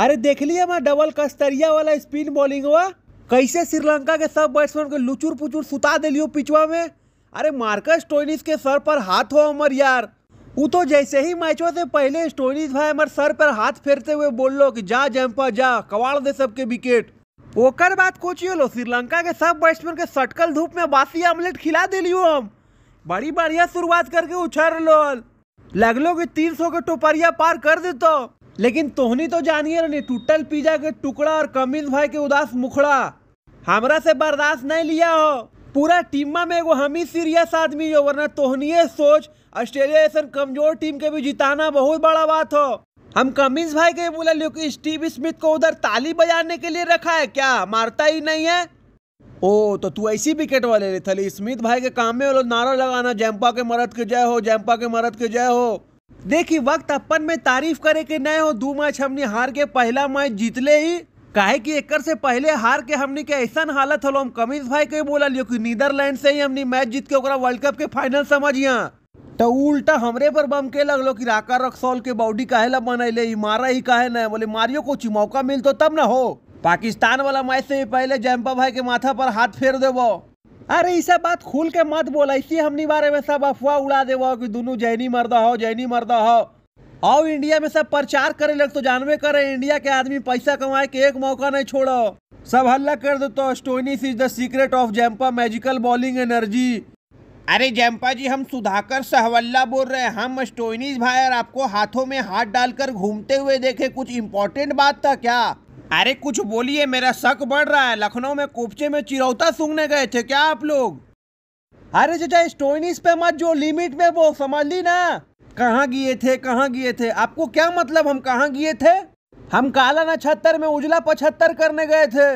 अरे देख लिया मैं डबल कस्तरिया वाला स्पिन बॉलिंग हुआ कैसे श्रीलंका के सब बैट्समैन को लुचुर पुचुर सुता दिलियो पिचवा में अरे मार्कस टोइनिस के सर पर हाथ हो अमर यार वो तो जैसे ही मैचों से पहले स्टोनिस भाई हमारे सर पर हाथ फेरते हुए बोल लो कि जा जम्पा जा कवाड़ दे सबके विकेट ओकर बात कोच लो श्रीलंका के सब बैट्समैन के सटकल धूप में बासी ऑमलेट खिला दिलियो हम बड़ी बढ़िया शुरुआत करके उछर लो लगलो कि सौ के टोपरिया पार कर तो लेकिन तोहनी तो जानिए ने टूटल पिज्जा के टुकड़ा और कमीज भाई के उदास मुखड़ा हमरा से बर्दाश्त नहीं लिया हो पूरा टीमा में एगो हम ही सीरियस आदमी हो वरना तोहनिए सोच ऑस्ट्रेलिया ऐसा कमजोर टीम के भी जिताना बहुत बड़ा बात हो हम कमिंस भाई के बोला लियो कि स्टीव स्मिथ को उधर ताली बजाने के लिए रखा है क्या मारता ही नहीं है ओ तो तू ऐसी विकेट वाले थली स्मिथ भाई के काम में नारा लगाना जैम्पा के मरद के जय हो जैम्पा के मरद के जय हो देखी वक्त अपन में तारीफ करे के नए हो दू मैच हमने हार के पहला मैच जीतले ही काहे कि एक से पहले हार के हमने के ऐसा हालत होलो हम कमीज भाई के बोला लियो कि नीदरलैंड से ही हमने मैच जीत के ओकरा वर्ल्ड कप के फाइनल समझिया तो उल्टा हमरे पर बम के लगलो कि राका रक्सौल के बॉडी काहे ला बनैले ले मारा ही काहे न बोले मारियो को मौका मिल तो तब ना हो पाकिस्तान वाला मैच से पहले जैम्पा भाई के माथा पर हाथ फेर देवो अरे ऐसा बात खुल के मत बोला इसी हमने बारे में सब अफवाह उड़ा दे कि दोनों जैनी मर्दा हो जैनी मर्दा हो आओ इंडिया में सब प्रचार करे लग तो जानवे करे इंडिया के आदमी पैसा कमाए के एक मौका नहीं छोड़ो सब हल्ला कर दो तो Stoinis is the secret of Zampa magical bowling energy अरे जैम्पा जी हम सुधाकर सहवल्ला बोल रहे हैं हम स्टोइनिस भाई और आपको हाथों में हाथ डालकर घूमते हुए देखे कुछ इम्पोर्टेंट बात था क्या अरे कुछ बोलिए मेरा शक बढ़ रहा है लखनऊ में कोपचे में चिरौता सूंघने गए थे क्या आप लोग अरे चाचा स्टोनिस पे मत जो लिमिट में वो समझ ली ना कहाँ गिए थे कहाँ गिए थे आपको क्या मतलब हम कहाँ गिए थे हम काला नछत्तर में उजला पचहत्तर करने गए थे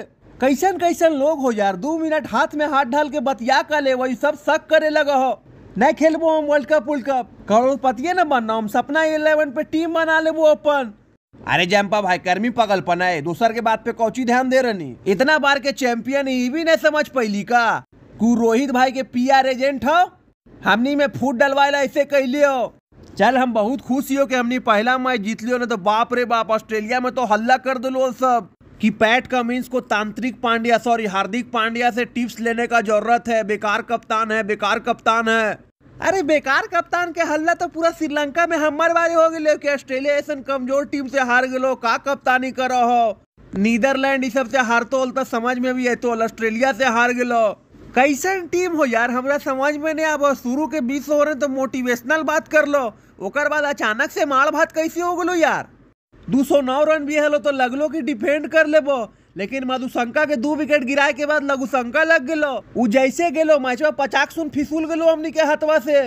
कैसन कैसन लोग हो यार दो मिनट हाथ में हाथ ढाल के बतिया का ले वही सब शक करे लगा हो नहीं खेलबो हम वर्ल्ड कप वर्ल्ड कप करोड़पति ना बनना हम सपना इलेवन पे टीम बना लेबो अपन अरे जैम्पा भाई कर्मी पगलपना है दूसर के बात पे कौची ध्यान दे रही इतना बार के चैंपियन ये भी नहीं समझ पैली का कु रोहित भाई के पीआर एजेंट हो हमनी में फूट डलवाएला ऐसे कह लियो चल हम बहुत खुश हो कि हमने पहला मैच जीत लियो ना तो बाप रे बाप ऑस्ट्रेलिया में तो हल्ला कर दो सब कि पैट कमिंस को तांत्रिक पांड्या सॉरी हार्दिक पांड्या से टिप्स लेने का जरूरत है बेकार कप्तान है बेकार कप्तान है अरे बेकार कप्तान के हल्ला तो पूरा श्रीलंका में हमर बारी हो गई लेकिन ऑस्ट्रेलिया ऐसा कमजोर टीम से हार गए का कप्तानी करो हो नीदरलैंड इस सबसे हार तो तो समझ में भी है तो ऑस्ट्रेलिया से हार गए कैसन टीम हो यार हमरा समझ में नहीं आबो शुरू के बीस ओवर तो मोटिवेशनल बात कर लो ओकर बाद अचानक से मार भात कैसे हो गलो यार दो नौ रन भी हलो तो लगलो कि डिफेंड कर लेबो लेकिन मधुशंका के दू विकेट गिराए के बाद लघुशंका लग गेलो उ जैसे गेलो में पचाक सुन फिसूल गेलो हमनी के हथवा से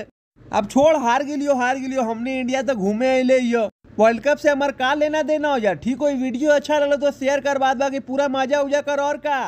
अब छोड़ हार गलियो हार गेलियो हमने इंडिया तक घूमे अले यो वर्ल्ड कप से हमारे का लेना देना हो जा ठीक हो वीडियो अच्छा लगे तो शेयर करवा बाद बाकी पूरा मजा उजा कर और का